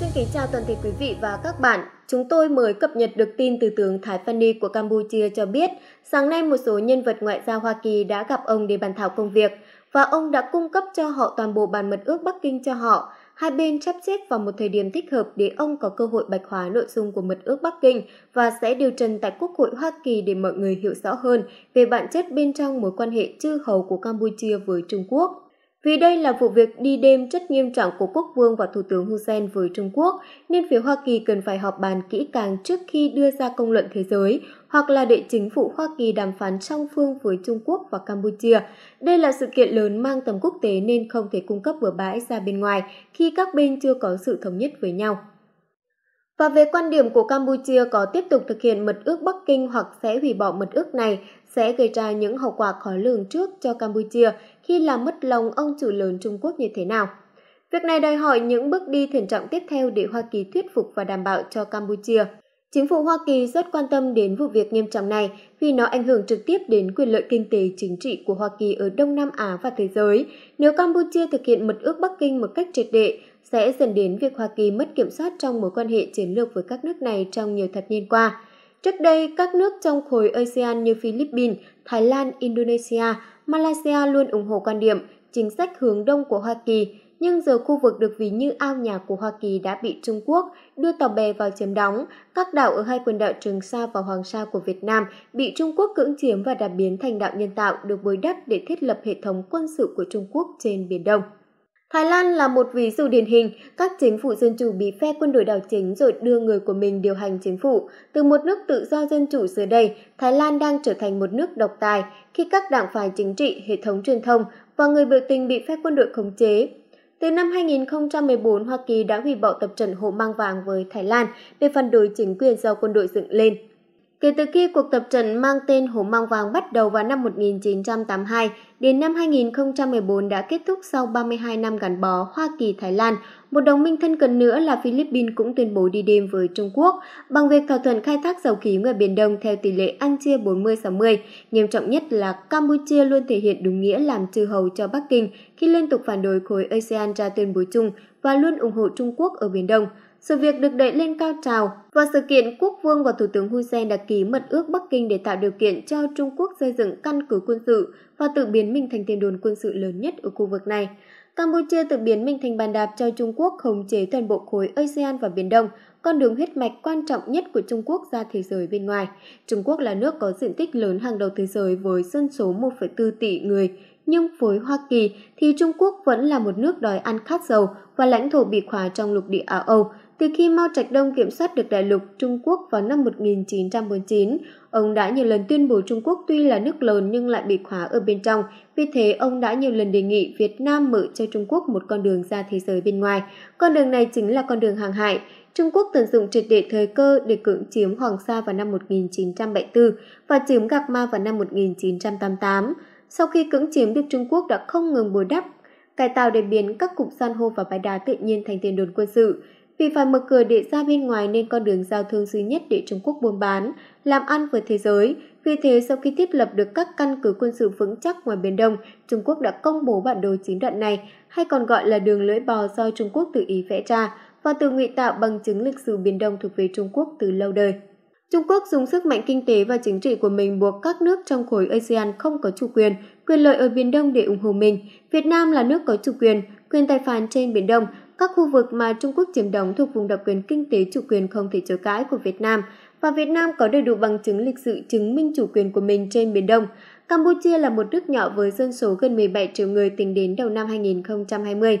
Xin kính chào toàn thể quý vị và các bạn. Chúng tôi mới cập nhật được tin từ tướng Thái Fanny của Campuchia cho biết, sáng nay một số nhân vật ngoại giao Hoa Kỳ đã gặp ông để bàn thảo công việc và ông đã cung cấp cho họ toàn bộ bản mật ước Bắc Kinh cho họ hai bên chấp xếp vào một thời điểm thích hợp để ông có cơ hội bạch hóa nội dung của mật ước Bắc Kinh và sẽ điều trần tại Quốc hội Hoa Kỳ để mọi người hiểu rõ hơn về bản chất bên trong mối quan hệ chư hầu của Campuchia với Trung Quốc. Vì đây là vụ việc đi đêm rất nghiêm trọng của quốc vương và thủ tướng Hun Sen với Trung Quốc, nên phía Hoa Kỳ cần phải họp bàn kỹ càng trước khi đưa ra công luận thế giới hoặc là để chính phủ Hoa Kỳ đàm phán song phương với Trung Quốc và Campuchia. Đây là sự kiện lớn mang tầm quốc tế nên không thể cung cấp bừa bãi ra bên ngoài khi các bên chưa có sự thống nhất với nhau. Và về quan điểm của Campuchia có tiếp tục thực hiện mật ước Bắc Kinh hoặc sẽ hủy bỏ mật ước này sẽ gây ra những hậu quả khó lường trước cho Campuchia khi làm mất lòng ông chủ lớn Trung Quốc như thế nào. Việc này đòi hỏi những bước đi thận trọng tiếp theo để Hoa Kỳ thuyết phục và đảm bảo cho Campuchia. Chính phủ Hoa Kỳ rất quan tâm đến vụ việc nghiêm trọng này vì nó ảnh hưởng trực tiếp đến quyền lợi kinh tế chính trị của Hoa Kỳ ở Đông Nam Á và thế giới. Nếu Campuchia thực hiện mật ước Bắc Kinh một cách triệt để, sẽ dẫn đến việc Hoa Kỳ mất kiểm soát trong mối quan hệ chiến lược với các nước này trong nhiều thập niên qua. Trước đây, các nước trong khối ASEAN như Philippines, Thái Lan, Indonesia, Malaysia luôn ủng hộ quan điểm chính sách hướng đông của Hoa Kỳ, nhưng giờ khu vực được ví như ao nhà của Hoa Kỳ đã bị Trung Quốc đưa tàu bè vào chiếm đóng, các đảo ở hai quần đảo Trường Sa và Hoàng Sa của Việt Nam bị Trung Quốc cưỡng chiếm và đã biến thành đảo nhân tạo được bồi đắp để thiết lập hệ thống quân sự của Trung Quốc trên Biển Đông. Thái Lan là một ví dụ điển hình, các chính phủ dân chủ bị phe quân đội đảo chính rồi đưa người của mình điều hành chính phủ. Từ một nước tự do dân chủ giờ đây, Thái Lan đang trở thành một nước độc tài khi các đảng phái chính trị, hệ thống truyền thông và người biểu tình bị phe quân đội khống chế, từ năm 2014, Hoa Kỳ đã hủy bỏ tập trận hộ Mang Vàng với Thái Lan để phản đối chính quyền do quân đội dựng lên. Kể từ khi cuộc tập trận mang tên Hổ Mang Vàng bắt đầu vào năm 1982, đến năm 2014 đã kết thúc sau 32 năm gắn bó Hoa Kỳ-Thái Lan, một đồng minh thân cận nữa là Philippines cũng tuyên bố đi đêm với Trung Quốc bằng việc thỏa thuận khai thác dầu khí ngoài Biển Đông theo tỷ lệ ăn chia 40-60. Nghiêm trọng nhất là Campuchia luôn thể hiện đúng nghĩa làm trừ hầu cho Bắc Kinh khi liên tục phản đối khối ASEAN ra tuyên bố chung và luôn ủng hộ Trung Quốc ở Biển Đông – sự việc được đẩy lên cao trào và sự kiện quốc vương và thủ tướng Hun Sen đã ký mật ước Bắc Kinh để tạo điều kiện cho Trung Quốc xây dựng căn cứ quân sự và tự biến mình thành tiền đồn quân sự lớn nhất ở khu vực này. Campuchia tự biến mình thành bàn đạp cho Trung Quốc khống chế toàn bộ khối ASEAN và Biển Đông, con đường huyết mạch quan trọng nhất của Trung Quốc ra thế giới bên ngoài. Trung Quốc là nước có diện tích lớn hàng đầu thế giới với dân số 1,4 tỷ người, nhưng với Hoa Kỳ thì Trung Quốc vẫn là một nước đòi ăn khát dầu và lãnh thổ bị khóa trong lục địa Á Âu, từ khi Mao Trạch Đông kiểm soát được đại lục Trung Quốc vào năm 1949, ông đã nhiều lần tuyên bố Trung Quốc tuy là nước lớn nhưng lại bị khóa ở bên trong. Vì thế, ông đã nhiều lần đề nghị Việt Nam mở cho Trung Quốc một con đường ra thế giới bên ngoài. Con đường này chính là con đường hàng hải. Trung Quốc tận dụng triệt để thời cơ để cưỡng chiếm Hoàng Sa vào năm 1974 và chiếm Gạc Ma vào năm 1988. Sau khi cưỡng chiếm được Trung Quốc đã không ngừng bồi đắp, cải tạo để biến các cụm san hô và bãi đá tự nhiên thành tiền đồn quân sự. Vì phải mở cửa để ra bên ngoài nên con đường giao thương duy nhất để Trung Quốc buôn bán, làm ăn với thế giới. Vì thế, sau khi thiết lập được các căn cứ quân sự vững chắc ngoài Biển Đông, Trung Quốc đã công bố bản đồ chín đoạn này, hay còn gọi là đường lưỡi bò do Trung Quốc tự ý vẽ ra và tự ngụy tạo bằng chứng lịch sử Biển Đông thuộc về Trung Quốc từ lâu đời. Trung Quốc dùng sức mạnh kinh tế và chính trị của mình buộc các nước trong khối ASEAN không có chủ quyền, quyền lợi ở Biển Đông để ủng hộ mình. Việt Nam là nước có chủ quyền, quyền tài phán trên Biển Đông các khu vực mà Trung Quốc chiếm đóng thuộc vùng đặc quyền kinh tế chủ quyền không thể chối cãi của Việt Nam và Việt Nam có đầy đủ bằng chứng lịch sử chứng minh chủ quyền của mình trên Biển Đông. Campuchia là một nước nhỏ với dân số gần 17 triệu người tính đến đầu năm 2020.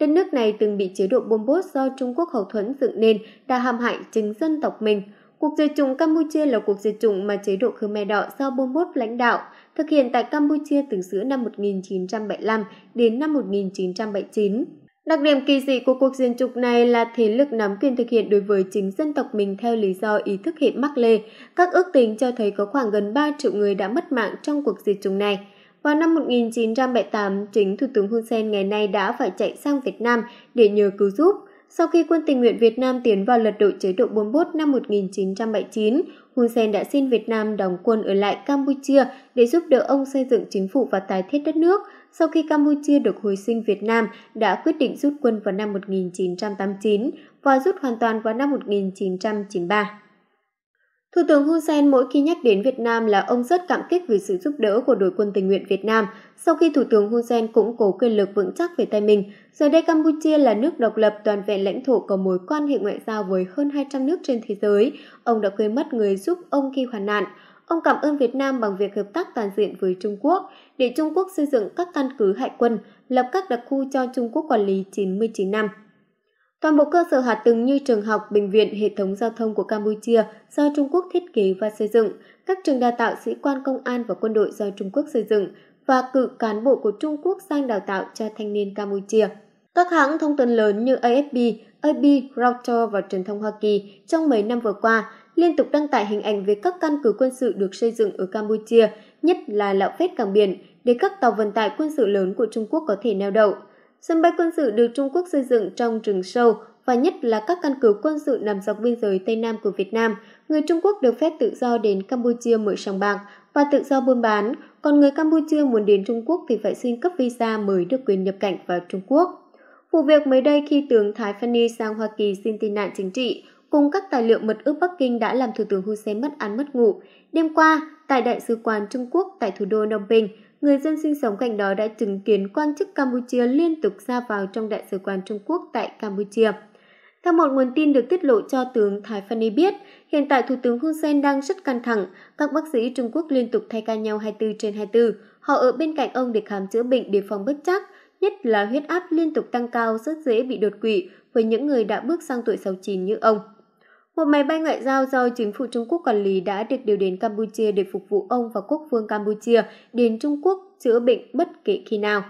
Đất nước này từng bị chế độ Bom Bốt do Trung Quốc hậu thuẫn dựng nên đã hàm hại chính dân tộc mình. Cuộc diệt chủng Campuchia là cuộc diệt chủng mà chế độ Khmer Đỏ do Bom Bốt lãnh đạo, thực hiện tại Campuchia từ giữa năm 1975 đến năm 1979. Đặc điểm kỳ dị của cuộc diệt chủng này là thế lực nắm quyền thực hiện đối với chính dân tộc mình theo lý do ý thức hiện mắc lê. Các ước tính cho thấy có khoảng gần 3 triệu người đã mất mạng trong cuộc diệt chủng này. Vào năm 1978, chính Thủ tướng Hun Sen ngày nay đã phải chạy sang Việt Nam để nhờ cứu giúp. Sau khi quân tình nguyện Việt Nam tiến vào lật đổ chế độ 41 năm 1979, Hun Sen đã xin Việt Nam đóng quân ở lại Campuchia để giúp đỡ ông xây dựng chính phủ và tái thiết đất nước. Sau khi Campuchia được hồi sinh Việt Nam đã quyết định rút quân vào năm 1989 và rút hoàn toàn vào năm 1993. Thủ tướng Hun Sen mỗi khi nhắc đến Việt Nam là ông rất cảm kích vì sự giúp đỡ của đội quân tình nguyện Việt Nam sau khi Thủ tướng Hun Sen củng cố quyền lực vững chắc về tay mình. Giờ đây Campuchia là nước độc lập toàn vẹn lãnh thổ có mối quan hệ ngoại giao với hơn 200 nước trên thế giới. Ông đã quên mất người giúp ông khi hoàn nạn. Ông cảm ơn Việt Nam bằng việc hợp tác toàn diện với Trung Quốc để Trung Quốc xây dựng các căn cứ hải quân, lập các đặc khu cho Trung Quốc quản lý 99 năm. Toàn bộ cơ sở hạ tầng như trường học, bệnh viện, hệ thống giao thông của Campuchia do Trung Quốc thiết kế và xây dựng, các trường đào tạo sĩ quan công an và quân đội do Trung Quốc xây dựng và cử cán bộ của Trung Quốc sang đào tạo cho thanh niên Campuchia. Các hãng thông tấn lớn như AFP, AP, Reuters và truyền thông Hoa Kỳ trong mấy năm vừa qua liên tục đăng tải hình ảnh về các căn cứ quân sự được xây dựng ở Campuchia, nhất là lạo vét cảng biển để các tàu vận tải quân sự lớn của Trung Quốc có thể neo đậu sân bay quân sự được Trung Quốc xây dựng trong rừng sâu và nhất là các căn cứ quân sự nằm dọc biên giới Tây Nam của Việt Nam. Người Trung Quốc được phép tự do đến Campuchia mở sòng bạc và tự do buôn bán, còn người Campuchia muốn đến Trung Quốc thì phải xin cấp visa mới được quyền nhập cảnh vào Trung Quốc. Vụ việc mới đây khi tướng Thái Fanny sang Hoa Kỳ xin tị nạn chính trị, cùng các tài liệu mật ước Bắc Kinh đã làm Thủ tướng Hun Sen mất ăn mất ngủ. Đêm qua, tại Đại sứ quán Trung Quốc tại thủ đô Phnom Penh, người dân sinh sống cạnh đó đã chứng kiến quan chức Campuchia liên tục ra vào trong Đại sứ quán Trung Quốc tại Campuchia. Theo một nguồn tin được tiết lộ cho tướng Thái Phan Ni biết, hiện tại Thủ tướng Hun Sen đang rất căng thẳng. Các bác sĩ Trung Quốc liên tục thay ca nhau 24 trên 24. Họ ở bên cạnh ông để khám chữa bệnh đề phòng bất chắc, nhất là huyết áp liên tục tăng cao rất dễ bị đột quỵ với những người đã bước sang tuổi 69 như ông. Một máy bay ngoại giao do chính phủ Trung Quốc quản lý đã được điều đến Campuchia để phục vụ ông và quốc vương Campuchia đến Trung Quốc chữa bệnh bất kể khi nào.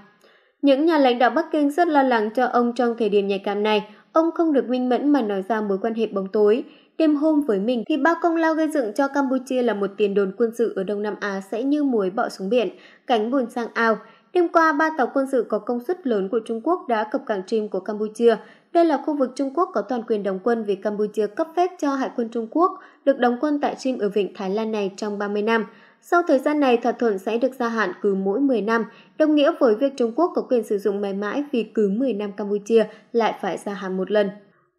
Những nhà lãnh đạo Bắc Kinh rất lo lắng cho ông trong thời điểm nhạy cảm này. Ông không được minh mẫn mà nói ra mối quan hệ bóng tối. Đêm hôm với mình thì bao công lao gây dựng cho Campuchia là một tiền đồn quân sự ở Đông Nam Á sẽ như muối bọ xuống biển, cánh buồn sang ao. Đêm qua, ba tàu quân sự có công suất lớn của Trung Quốc đã cập cảng Trim của Campuchia, đây là khu vực Trung Quốc có toàn quyền đóng quân vì Campuchia cấp phép cho Hải quân Trung Quốc được đóng quân tại Chim ở Vịnh Thái Lan này trong 30 năm. Sau thời gian này, thỏa thuận sẽ được gia hạn cứ mỗi 10 năm, đồng nghĩa với việc Trung Quốc có quyền sử dụng mãi mãi vì cứ 10 năm Campuchia lại phải gia hạn một lần.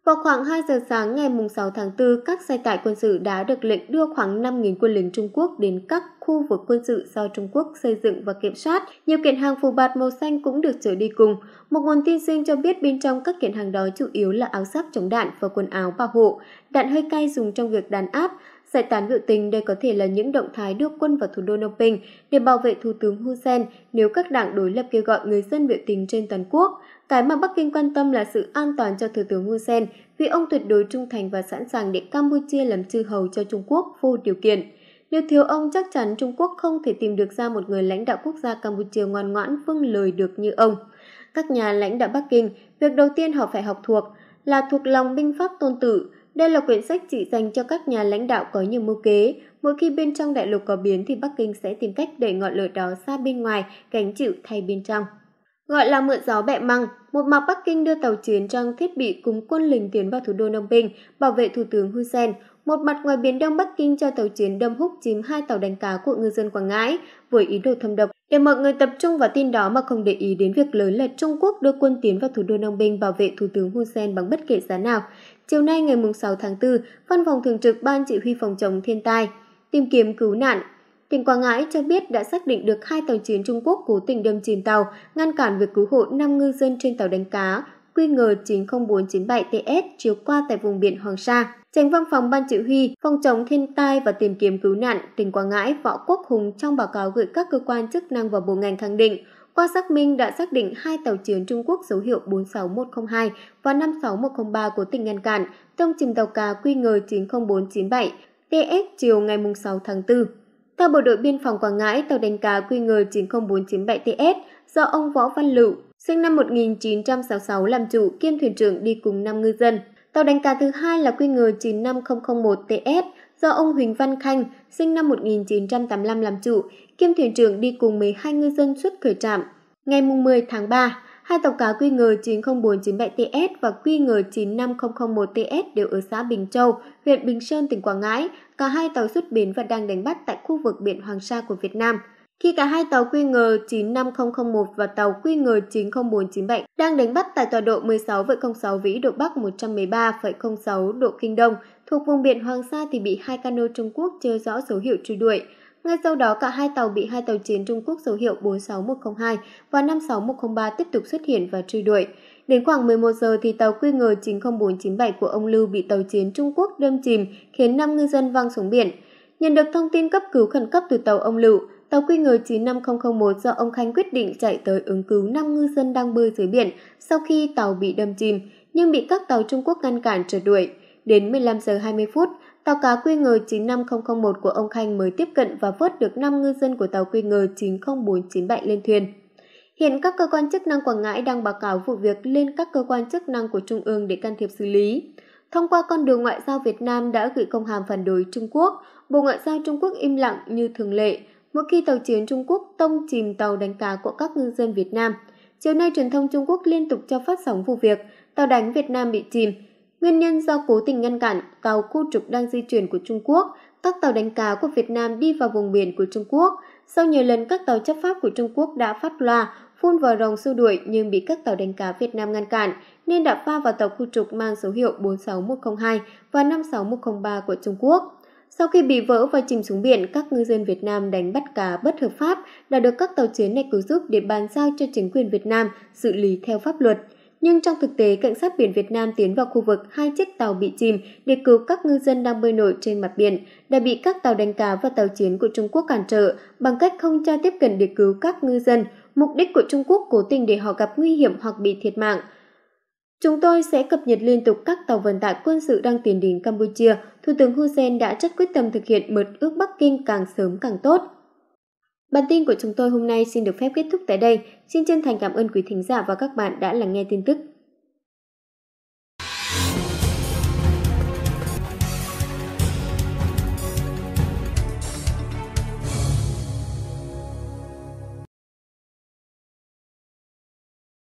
Vào khoảng 2 giờ sáng ngày 6 tháng 4, các xe tải quân sự đã được lệnh đưa khoảng 5.000 quân lính Trung Quốc đến các khu vực quân sự do Trung Quốc xây dựng và kiểm soát. Nhiều kiện hàng phù bạt màu xanh cũng được chở đi cùng. Một nguồn tin riêng cho biết bên trong các kiện hàng đó chủ yếu là áo giáp chống đạn và quần áo bảo hộ, đạn hơi cay dùng trong việc đàn áp. Giải tán biểu tình đây có thể là những động thái đưa quân vào thủ đô Phnom Penh để bảo vệ Thủ tướng Hun Sen nếu các đảng đối lập kêu gọi người dân biểu tình trên toàn quốc. Cái mà Bắc Kinh quan tâm là sự an toàn cho Thủ tướng Hun Sen vì ông tuyệt đối trung thành và sẵn sàng để Campuchia làm chư hầu cho Trung Quốc vô điều kiện. Nếu thiếu ông chắc chắn Trung Quốc không thể tìm được ra một người lãnh đạo quốc gia Campuchia ngoan ngoãn vâng lời được như ông. Các nhà lãnh đạo Bắc Kinh, việc đầu tiên họ phải học thuộc là thuộc lòng binh pháp tôn tử. Đây là quyển sách chỉ dành cho các nhà lãnh đạo có nhiều mưu kế. Mỗi khi bên trong đại lục có biến thì Bắc Kinh sẽ tìm cách đẩy ngọn lửa đó ra bên ngoài, gánh chịu thay bên trong. Gọi là mượn gió bẹ măng, một mặt Bắc Kinh đưa tàu chiến trang thiết bị cùng quân lính tiến vào thủ đô Đông Bình, bảo vệ Thủ tướng Hun Sen. Một mặt ngoài biển Đông Bắc Kinh cho tàu chiến đâm hút chìm hai tàu đánh cá của ngư dân Quảng Ngãi với ý đồ thâm độc để mọi người tập trung vào tin đó mà không để ý đến việc lớn là Trung Quốc đưa quân tiến vào thủ đô Đông Bình bảo vệ Thủ tướng Hun Sen bằng bất kể giá nào. Chiều nay ngày 6 tháng 4, Văn phòng Thường trực Ban Chỉ huy Phòng chống thiên tai, tìm kiếm cứu nạn Tỉnh Quảng Ngãi cho biết đã xác định được hai tàu chiến Trung Quốc cố tình đâm chìm tàu, ngăn cản việc cứu hộ 5 ngư dân trên tàu đánh cá QG 90497TS chiều qua tại vùng biển Hoàng Sa. Tránh văn phòng Ban Chỉ huy, Phòng chống thiên tai và tìm kiếm cứu nạn tỉnh Quảng Ngãi Võ Quốc Hùng trong báo cáo gửi các cơ quan chức năng và bộ ngành khẳng định, qua xác minh đã xác định hai tàu chiến Trung Quốc số hiệu 46102 và 56103 cố tình ngăn cản, tông chìm tàu cá QG 90497 TS chiều ngày 6 tháng 4. Theo Bộ đội Biên phòng Quảng Ngãi, tàu đánh cá QG 90497TS do ông Võ Văn Lựu, sinh năm 1966 làm chủ kiêm thuyền trưởng đi cùng 5 ngư dân. Tàu đánh cá thứ hai là QG 95001TS do ông Huỳnh Văn Khanh, sinh năm 1985 làm chủ, kiêm thuyền trưởng đi cùng 12 ngư dân xuất khởi trạm. Ngày 10 tháng 3, Hai tàu cá QG90497TS và qg 9501 ts đều ở xã Bình Châu, huyện Bình Sơn, tỉnh Quảng Ngãi. Cả hai tàu xuất bến và đang đánh bắt tại khu vực biển Hoàng Sa của Việt Nam. Khi cả hai tàu QG95001 và tàu QG90497 đang đánh bắt tại tọa độ 16,06 vĩ độ Bắc 113,06 độ Kinh Đông thuộc vùng biển Hoàng Sa thì bị hai cano Trung Quốc chưa rõ dấu hiệu truy đuổi. Ngay sau đó, cả hai tàu bị hai tàu chiến Trung Quốc số hiệu 46102 và 56103 tiếp tục xuất hiện và truy đuổi. Đến khoảng 11 giờ thì tàu QG 90497 của ông Lưu bị tàu chiến Trung Quốc đâm chìm, khiến 5 ngư dân văng xuống biển. Nhận được thông tin cấp cứu khẩn cấp từ tàu ông Lưu, tàu QG 95001 do ông Khanh quyết định chạy tới ứng cứu 5 ngư dân đang bơi dưới biển sau khi tàu bị đâm chìm, nhưng bị các tàu Trung Quốc ngăn cản trở đuổi. Đến 15 giờ 20 phút, tàu cá QG 95001 của ông Khanh mới tiếp cận và vớt được 5 ngư dân của tàu QG 90497 lên thuyền. Hiện các cơ quan chức năng Quảng Ngãi đang báo cáo vụ việc lên các cơ quan chức năng của Trung ương để can thiệp xử lý. Thông qua con đường ngoại giao Việt Nam đã gửi công hàm phản đối Trung Quốc, Bộ Ngoại giao Trung Quốc im lặng như thường lệ mỗi khi tàu chiến Trung Quốc tông chìm tàu đánh cá của các ngư dân Việt Nam. Chiều nay, truyền thông Trung Quốc liên tục cho phát sóng vụ việc tàu đánh Việt Nam bị chìm, Nguyên nhân do cố tình ngăn cản tàu khu trục đang di chuyển của Trung Quốc, các tàu đánh cá của Việt Nam đi vào vùng biển của Trung Quốc. Sau nhiều lần các tàu chấp pháp của Trung Quốc đã phát loa, phun vào rồng xua đuổi nhưng bị các tàu đánh cá Việt Nam ngăn cản nên đã pha vào tàu khu trục mang số hiệu 46102 và 56103 của Trung Quốc. Sau khi bị vỡ và chìm xuống biển, các ngư dân Việt Nam đánh bắt cá bất hợp pháp đã được các tàu chiến này cứu giúp để bàn giao cho chính quyền Việt Nam xử lý theo pháp luật nhưng trong thực tế cảnh sát biển Việt Nam tiến vào khu vực hai chiếc tàu bị chìm để cứu các ngư dân đang bơi nổi trên mặt biển đã bị các tàu đánh cá và tàu chiến của Trung Quốc cản trở bằng cách không cho tiếp cận để cứu các ngư dân. Mục đích của Trung Quốc cố tình để họ gặp nguy hiểm hoặc bị thiệt mạng. Chúng tôi sẽ cập nhật liên tục các tàu vận tải quân sự đang tiến đến Campuchia. Thủ tướng Hun Sen đã rất quyết tâm thực hiện mật ước Bắc Kinh càng sớm càng tốt. Bản tin của chúng tôi hôm nay xin được phép kết thúc tại đây. Xin chân thành cảm ơn quý thính giả và các bạn đã lắng nghe tin tức.